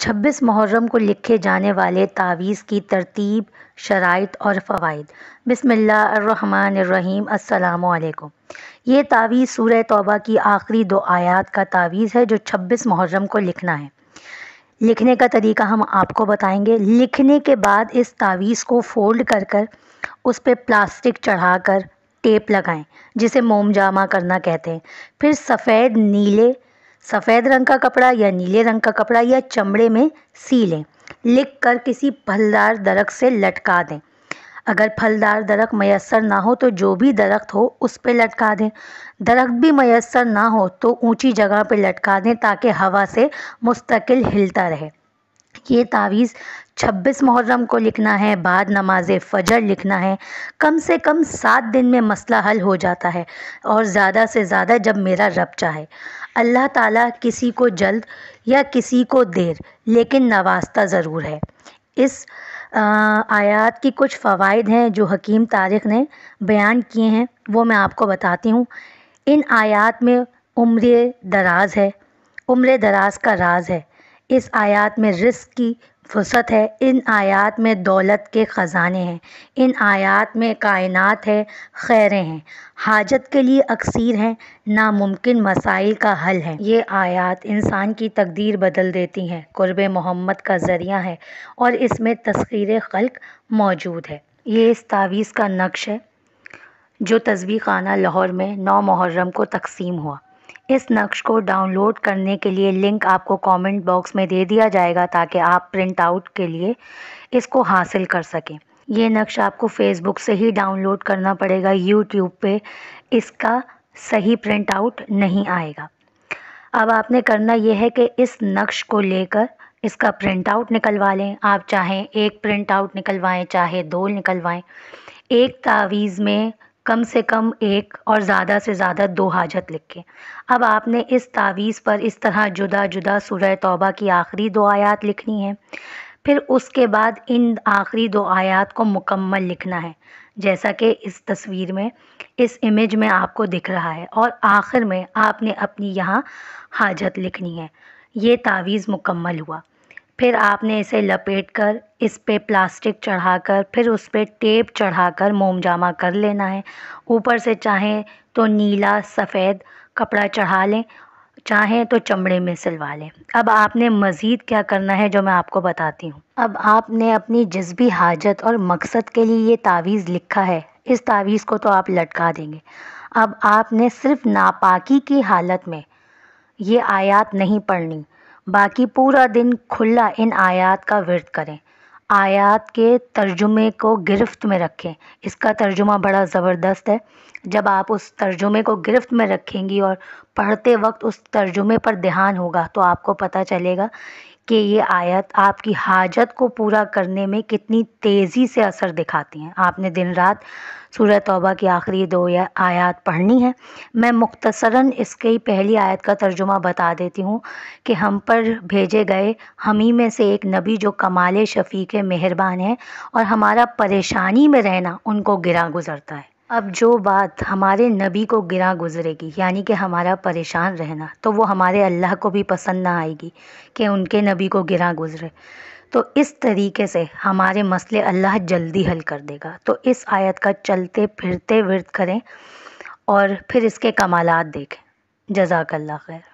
छब्बीस मुहर्रम को लिखे जाने वाले तावीज़ की तरतीब शराइ और फ़वाद बसमिल्लाम अल्लाम ये तावीज़ सूर तौबा की आखिरी दो आयात का तावीज़ है जो छब्बीस मुहर्रम को लिखना है लिखने का तरीका हम आपको बताएंगे लिखने के बाद इस तावीज़ को फ़ोल्ड कर कर उस पर प्लास्टिक चढ़ा कर टेप लगाएँ जिसे मोमजामा करना कहते हैं फिर सफ़ेद नीले सफ़ेद रंग का कपड़ा या नीले रंग का कपड़ा या चमड़े में सी लें लिख कर किसी फलदार दरख्त से लटका दें अगर फलदार दरख मैसर ना हो तो जो भी दरख्त हो उस पर लटका दें दरख्त भी मैसर ना हो तो ऊंची जगह पर लटका दें ताकि हवा से मुस्तकिल हिलता रहे ये तावीज़ छब्बीस मुहर्रम को लिखना है बाद नमाज फ़जर लिखना है कम से कम सात दिन में मसला हल हो जाता है और ज़्यादा से ज़्यादा जब मेरा रब चाहे अल्लाह ताला किसी को जल्द या किसी को देर लेकिन नवास्ता ज़रूर है इस आयात की कुछ फ़वाद हैं जो हकीम तारिक ने बयान किए हैं वो मैं आपको बताती हूँ इन आयात में उम्र दराज है उम्र दराज का राज है इस आयात में रिस्क की फ़ुसत है इन आयत में दौलत के ख़ज़ाने हैं इन आयत में कायनात है ख़ैरें हैं हाजत के लिए अक्सर हैं नामुमकिन मसाइल का हल है ये आयत इंसान की तकदीर बदल देती हैं क़ुरब मोहम्मद का ज़रिया है और इसमें तस्खीर ख़ल्क़ मौजूद है ये इस तावीज़ का नक्श है जो तस्वीर खाना लाहौर में नौ मुहर्रम को तकसीम हुआ इस नक़्श को डाउनलोड करने के लिए लिंक आपको कमेंट बॉक्स में दे दिया जाएगा ताकि आप प्रिंट आउट के लिए इसको हासिल कर सकें ये नक्श आपको फ़ेसबुक से ही डाउनलोड करना पड़ेगा यूट्यूब पे इसका सही प्रिंट आउट नहीं आएगा अब आपने करना यह है कि इस नक्श को लेकर इसका प्रिंट आउट निकलवा लें आप चाहें एक प्रिंट आउट निकलवाएं चाहे दो निकलवाएं एक तावीज़ में कम से कम एक और ज़्यादा से ज़्यादा दो हाजत लिखें अब आपने इस तावीज़ पर इस तरह जुदा जुदा सूरह तौबा की आखिरी दो आयात लिखनी है फिर उसके बाद इन आखिरी दो आयात को मुकम्मल लिखना है जैसा कि इस तस्वीर में इस इमेज में आपको दिख रहा है और आखिर में आपने अपनी यहाँ हाजत लिखनी है ये तावीज़ मुकम्मल हुआ फिर आपने इसे लपेट कर इस पर प्लास्टिक चढ़ा कर फिर उस पर टेप चढ़ा कर मोमजामा कर लेना है ऊपर से चाहें तो नीला सफ़ेद कपड़ा चढ़ा लें चाहें तो चमड़े में सिलवा लें अब आपने मज़ीद क्या करना है जो मैं आपको बताती हूँ अब आपने अपनी जज्बी हाजत और मकसद के लिए ये तावीज़ लिखा है इस तावीज़ को तो आप लटका देंगे अब आपने सिर्फ नापाकी की हालत में ये आयात नहीं पढ़नी बाकी पूरा दिन खुला इन आयात का विर्द करें आयात के तर्जुमे को गिरफ़्त में रखें इसका तर्जुमा बड़ा ज़बरदस्त है जब आप उस तर्जुमे को गिरफ़्त में रखेंगी और पढ़ते वक्त उस तर्जुमे पर ध्यान होगा तो आपको पता चलेगा कि ये आयत आपकी हाजत को पूरा करने में कितनी तेज़ी से असर दिखाती हैं आपने दिन रात सूर तौबा की आखिरी दो आयत पढ़नी है मैं मुख्तसरा इसकी पहली आयत का तर्जुमा बता देती हूँ कि हम पर भेजे गए हम ही में से एक नबी जो कमाल शफीक मेहरबान है और हमारा परेशानी में रहना उनको गिरा गुज़रता है अब जो बात हमारे नबी को गिरा गुज़रेगी यानी कि हमारा परेशान रहना तो वो हमारे अल्लाह को भी पसंद ना आएगी कि उनके नबी को गिरा गुज़रे तो इस तरीके से हमारे मसले अल्लाह जल्दी हल कर देगा तो इस आयत का चलते फिरते विरत करें और फिर इसके कमालात देखें जजाकल्ला खैर